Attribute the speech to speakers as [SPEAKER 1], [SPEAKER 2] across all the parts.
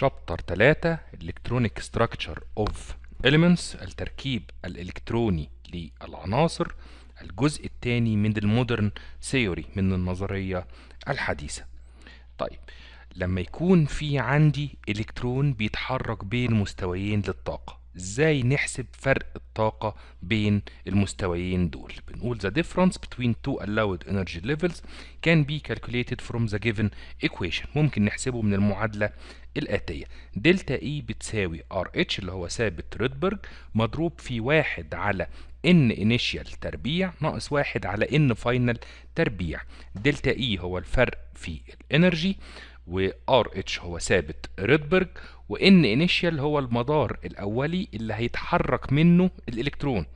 [SPEAKER 1] شابتر 3 الكترونيك ستراكشر اوف اليمنتس التركيب الالكتروني للعناصر الجزء الثاني من المودرن ثيوري من النظريه الحديثه طيب لما يكون في عندي الكترون بيتحرك بين مستويين للطاقه ازاي نحسب فرق الطاقة بين المستويين دول بنقول the difference between two allowed energy levels can be calculated from the given equation ممكن نحسبه من المعادلة الآتية دلتا E بتساوي RH اللي هو ثابت ريدبرج مضروب في واحد على ان انيشيال تربيع ناقص واحد على ان فاينل تربيع دلتا اي e هو الفرق في الانرجي وار اتش هو ثابت ريدبرج وان انيشال هو المدار الاولي اللي هيتحرك منه الالكترون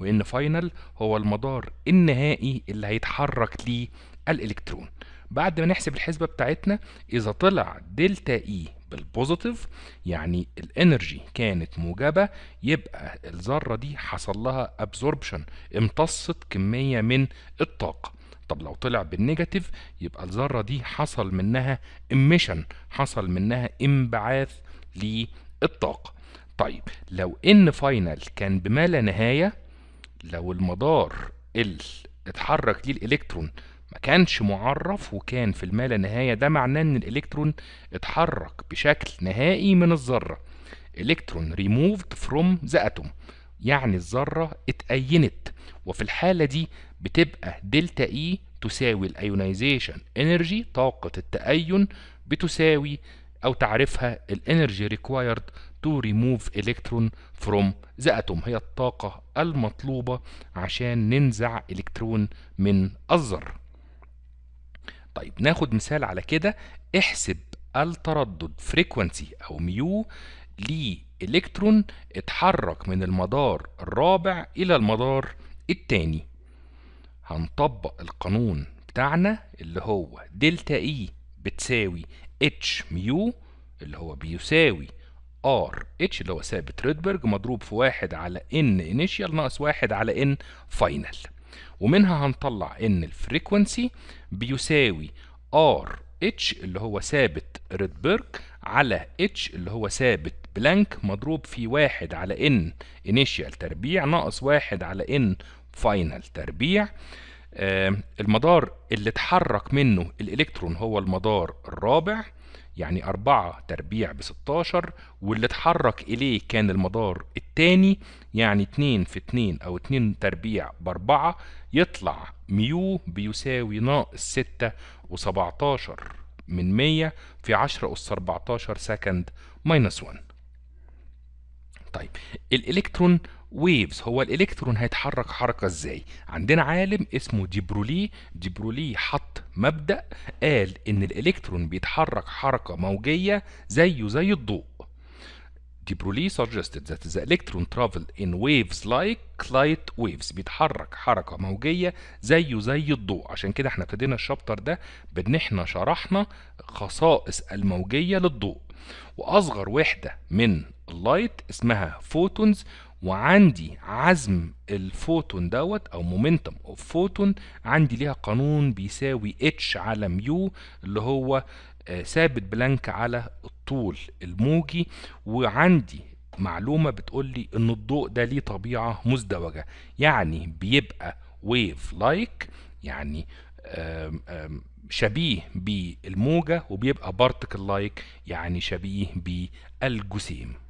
[SPEAKER 1] وان فاينل هو المدار النهائي اللي هيتحرك ليه الالكترون بعد ما نحسب الحسبه بتاعتنا اذا طلع دلتا اي e بالبوزيتيف يعني الانرجي كانت موجبه يبقى الذره دي حصل لها ابزوربشن امتصت كميه من الطاقه طب لو طلع بالنيجاتيف يبقى الذره دي حصل منها اميشن حصل منها انبعاث للطاقه طيب لو ان فاينل كان بما لا نهايه لو المدار اللي اتحرك ليه الالكترون ما كانش معرف وكان في المالا نهايه ده معناه ان الالكترون اتحرك بشكل نهائي من الذره الكترون ريموفد فروم ذا اتوم يعني الذره اتأينت وفي الحالة دي بتبقى دلتا اي e تساوي الايونيزيشن انرجي طاقة التأين بتساوي او تعرفها الانرجي ريكوايرد تو ريموف الكترون فروم ذا اتوم هي الطاقة المطلوبة عشان ننزع الكترون من الذر طيب ناخد مثال على كده احسب التردد فريكونسي او ميو لإلكترون اتحرك من المدار الرابع إلى المدار الثاني هنطبق القانون بتاعنا اللي هو دلتا اي e بتساوي اتش ميو اللي هو بيساوي ار اتش اللي هو ثابت ريدبرج مضروب في واحد على ان انيشيال ناقص واحد على ان فاينل ومنها هنطلع ان الفريكونسي بيساوي ار اتش اللي هو ثابت ريدبرج على اتش اللي هو ثابت بلانك مضروب في واحد على ان انيشيال تربيع ناقص واحد على ان فاينل تربيع آه، المدار اللي اتحرك منه الالكترون هو المدار الرابع يعني 4 تربيع ب 16 واللي اتحرك اليه كان المدار الثاني يعني 2 في 2 او 2 تربيع ب 4 يطلع ميو بيساوي ناقص 6 و17 من 100 في 10 أس 14 سكند ماينس 1 طيب الالكترون ويفز هو الالكترون هيتحرك حركه ازاي عندنا عالم اسمه ديبرولي ديبرولي حط مبدا قال ان الالكترون بيتحرك حركه موجيه زيه زي الضوء ديبرولي suggested that the electron travel in waves like light waves بيتحرك حركة موجية زيه زي الضوء عشان كده احنا ابتدينا الشابتر ده بان احنا شرحنا خصائص الموجية للضوء واصغر وحدة من اللايت اسمها فوتونز وعندي عزم الفوتون دوت او مومنتم اوف فوتون عندي ليها قانون بيساوي اتش على ميو اللي هو آه، ثابت بلانك على الطول الموجي وعندي معلومة بتقول لي ان الضوء ده ليه طبيعة مزدوجة يعني بيبقى ويف لايك يعني شبيه بالموجة وبيبقى بارتكل لايك يعني شبيه بالجسيم